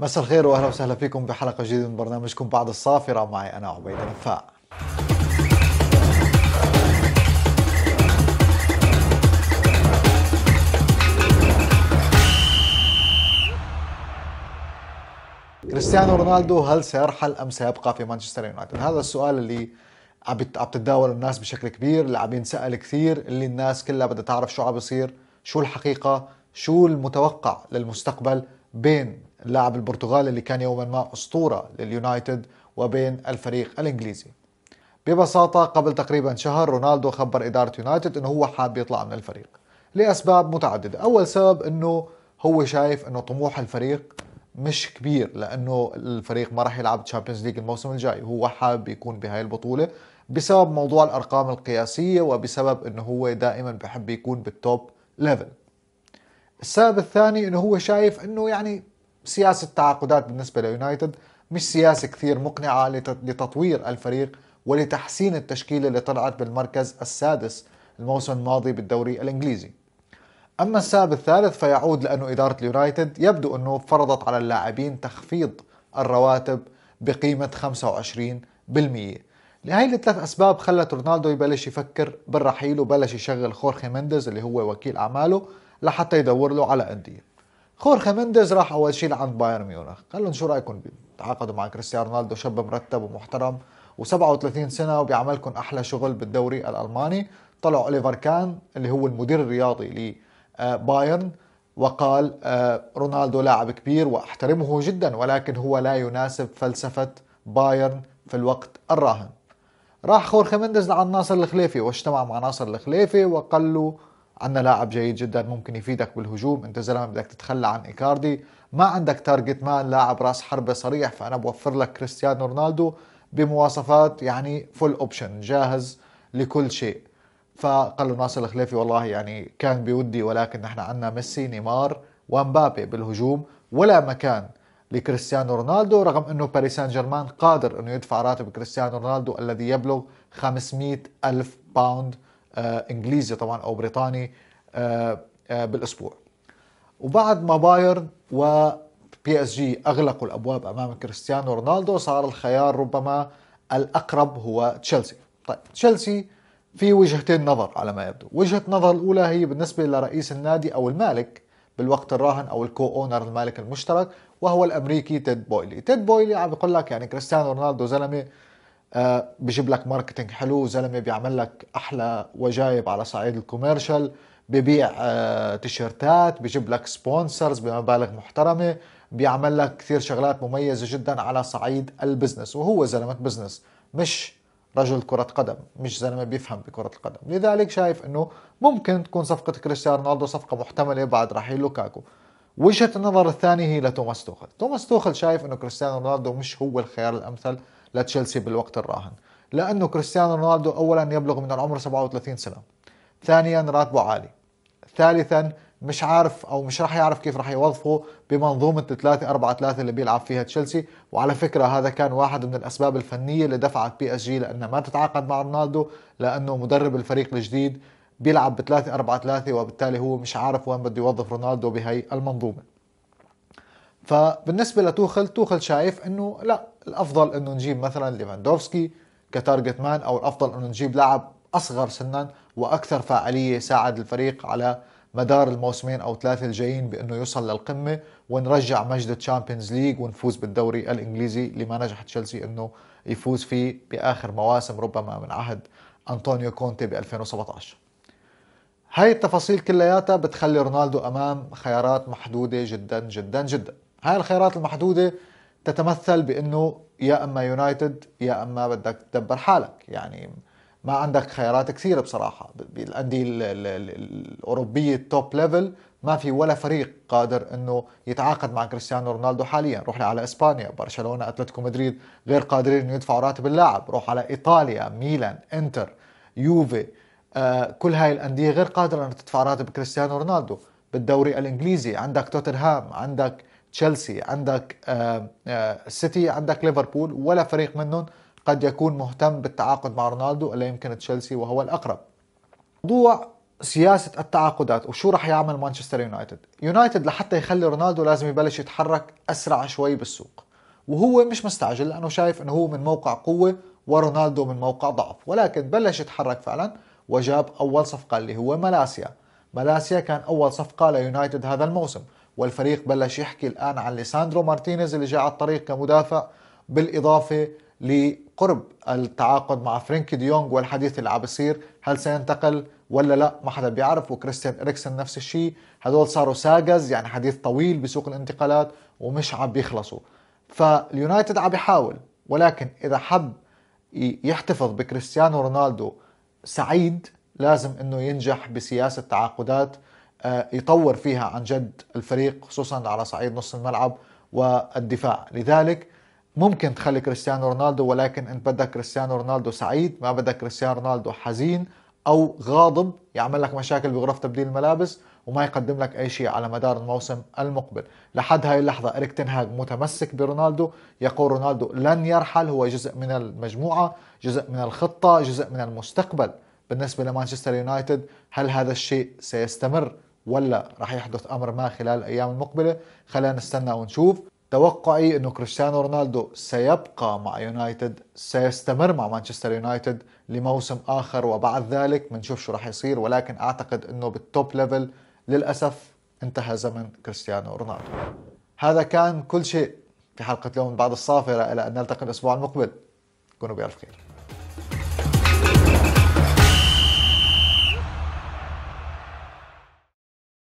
مساء الخير واهلا وسهلا فيكم بحلقه جديده من برنامجكم بعد الصافره معي انا عبيد نفاع. كريستيانو رونالدو هل سيرحل ام سيبقى في مانشستر يونايتد؟ هذا السؤال اللي عم تتداول الناس بشكل كبير، اللي عم ينسال كثير، اللي الناس كلها بدها تعرف شو عم بيصير، شو الحقيقه، شو المتوقع للمستقبل بين اللاعب البرتغالي اللي كان يوما ما أسطورة لليونايتد وبين الفريق الإنجليزي ببساطة قبل تقريبا شهر رونالدو خبر إدارة يونايتد أنه هو حاب يطلع من الفريق لأسباب متعددة أول سبب أنه هو شايف أنه طموح الفريق مش كبير لأنه الفريق ما راح يلعب تشامبيونز ليج الموسم الجاي هو حاب يكون بهاي البطولة بسبب موضوع الأرقام القياسية وبسبب أنه هو دائما بحب يكون بالتوب ليفل السبب الثاني أنه هو شايف أنه يعني سياسة التعاقدات بالنسبة ليونايتد مش سياسة كثير مقنعة لتطوير الفريق ولتحسين التشكيلة اللي طلعت بالمركز السادس الموسم الماضي بالدوري الإنجليزي أما السبب الثالث فيعود لأنه إدارة اليونايتد يبدو أنه فرضت على اللاعبين تخفيض الرواتب بقيمة 25% لهي الثلاث أسباب خلت رونالدو يبلش يفكر بالرحيل وبلش يشغل خورخي مندز اللي هو وكيل أعماله لحتى يدور له على أندية خورخي مينديز راح اول شيء لعند بايرن ميونخ قال لهم شو رايكم تعاقدوا مع كريستيانو رونالدو شاب مرتب ومحترم و37 سنه وبيعملكم احلى شغل بالدوري الالماني طلع اوليفر كان اللي هو المدير الرياضي لبايرن آه، وقال آه، رونالدو لاعب كبير واحترمه جدا ولكن هو لا يناسب فلسفه بايرن في الوقت الراهن راح خورخي مينديز لعند ناصر الخليفي واجتمع مع ناصر الخليفي وقال له عندنا لاعب جيد جدا ممكن يفيدك بالهجوم انت زلمه بدك تتخلى عن ايكاردي ما عندك تارجت مان لاعب راس حربه صريح فانا بوفر لك كريستيانو رونالدو بمواصفات يعني فول اوبشن جاهز لكل شيء فقال له ناصر الخليفي والله يعني كان بودي ولكن نحن عندنا ميسي نيمار ومبابي بالهجوم ولا مكان لكريستيانو رونالدو رغم انه باريس سان جيرمان قادر انه يدفع راتب كريستيانو رونالدو الذي يبلغ 500 الف باوند آه، انجليزي طبعا او بريطاني آه، آه، بالاسبوع وبعد ما بايرن و بي اس جي اغلقوا الابواب امام كريستيانو رونالدو صار الخيار ربما الاقرب هو تشيلسي طيب تشيلسي في وجهتين نظر على ما يبدو وجهة النظر الأولى هي بالنسبة لرئيس النادي أو المالك بالوقت الراهن أو الكو أونر المالك المشترك وهو الأمريكي تيد بويلي تيد بويلي عم بيقول لك يعني كريستيانو رونالدو زلمة آه، بجيب لك ماركتينج حلو زلمه بيعمل لك احلى وجايب على صعيد الكوميرشال ببيع آه، تيشيرتات بجيب لك سبونسرز بمبالغ محترمه بيعمل لك كثير شغلات مميزه جدا على صعيد البزنس وهو زلمه بزنس مش رجل كرة قدم مش زلمة بيفهم بكرة القدم لذلك شايف انه ممكن تكون صفقة كريستيانو رونالدو صفقة محتملة بعد رحيل لوكاكو وجهة النظر الثانية هي لتوماس توخل توماس توخل شايف انه كريستيانو رونالدو مش هو الخيار الامثل لتشيلسي بالوقت الراهن لأنه كريستيانو رونالدو أولا يبلغ من العمر 37 سنة ثانيا راتبه عالي ثالثا مش عارف او مش راح يعرف كيف راح يوظفه بمنظومه 3 4 3 اللي بيلعب فيها تشيلسي وعلى فكره هذا كان واحد من الاسباب الفنيه اللي دفعت بي اس جي لانها ما تتعاقد مع رونالدو لانه مدرب الفريق الجديد بيلعب ب 3 4 3 وبالتالي هو مش عارف وين بده يوظف رونالدو بهي المنظومه فبالنسبة لتوخل توخل شايف انه لا الافضل انه نجيب مثلا ليفاندوفسكي كتارجت مان او الافضل انه نجيب لاعب اصغر سنا واكثر فاعلية يساعد الفريق على مدار الموسمين او ثلاثه الجايين بانه يوصل للقمه ونرجع مجد الشامبيونز ليج ونفوز بالدوري الانجليزي اللي ما نجح تشيلسي انه يفوز فيه باخر مواسم ربما من عهد انطونيو كونتي ب 2017 هاي التفاصيل كلياتها بتخلي رونالدو امام خيارات محدوده جدا جدا جدا هاي الخيارات المحدودة تتمثل بأنه يا أما يونايتد يا أما بدك تدبر حالك يعني ما عندك خيارات كثيرة بصراحة بالأندية الأوروبية التوب ليفل ما في ولا فريق قادر انه يتعاقد مع كريستيانو رونالدو حاليا روح على اسبانيا برشلونه اتلتيكو مدريد غير قادرين انه يدفعوا راتب اللاعب روح على ايطاليا ميلان انتر يوفي آه، كل هاي الانديه غير قادره انها تدفع راتب كريستيانو رونالدو بالدوري الانجليزي عندك توتنهام عندك تشيلسي عندك آه، آه، سيتي عندك ليفربول ولا فريق منهم قد يكون مهتم بالتعاقد مع رونالدو الا يمكن تشيلسي وهو الاقرب موضوع سياسة التعاقدات وشو راح يعمل مانشستر يونايتد يونايتد لحتى يخلي رونالدو لازم يبلش يتحرك أسرع شوي بالسوق وهو مش مستعجل لأنه شايف أنه هو من موقع قوة ورونالدو من موقع ضعف ولكن بلش يتحرك فعلا وجاب أول صفقة اللي هو ملاسيا ملاسيا كان أول صفقة ليونايتد هذا الموسم والفريق بلش يحكي الآن عن ليساندرو مارتينيز اللي جاء على الطريق كمدافع بالإضافة لقرب التعاقد مع فرينكي ديونغ والحديث اللي عم بيصير هل سينتقل ولا لا ما حدا بيعرف وكريستيان اريكسن نفس الشيء هدول صاروا ساجز يعني حديث طويل بسوق الانتقالات ومش عم بيخلصوا فاليونايتد عم بيحاول ولكن اذا حب يحتفظ بكريستيانو رونالدو سعيد لازم انه ينجح بسياسه تعاقدات آه، يطور فيها عن جد الفريق خصوصا على صعيد نص الملعب والدفاع لذلك ممكن تخلي كريستيانو رونالدو ولكن انت بدك كريستيانو رونالدو سعيد ما بدك كريستيانو رونالدو حزين او غاضب يعمل لك مشاكل بغرفه تبديل الملابس وما يقدم لك اي شيء على مدار الموسم المقبل لحد هاي اللحظه اريك تنهاج متمسك برونالدو يقول رونالدو لن يرحل هو جزء من المجموعه جزء من الخطه جزء من المستقبل بالنسبه لمانشستر يونايتد هل هذا الشيء سيستمر ولا راح يحدث امر ما خلال الايام المقبله خلينا نستنى ونشوف توقعي انه كريستيانو رونالدو سيبقى مع يونايتد سيستمر مع مانشستر يونايتد لموسم اخر وبعد ذلك بنشوف شو راح يصير ولكن اعتقد انه بالتوب ليفل للاسف انتهى زمن كريستيانو رونالدو هذا كان كل شيء في حلقه اليوم من بعد الصافره الى ان نلتقي الاسبوع المقبل كونوا بألف خير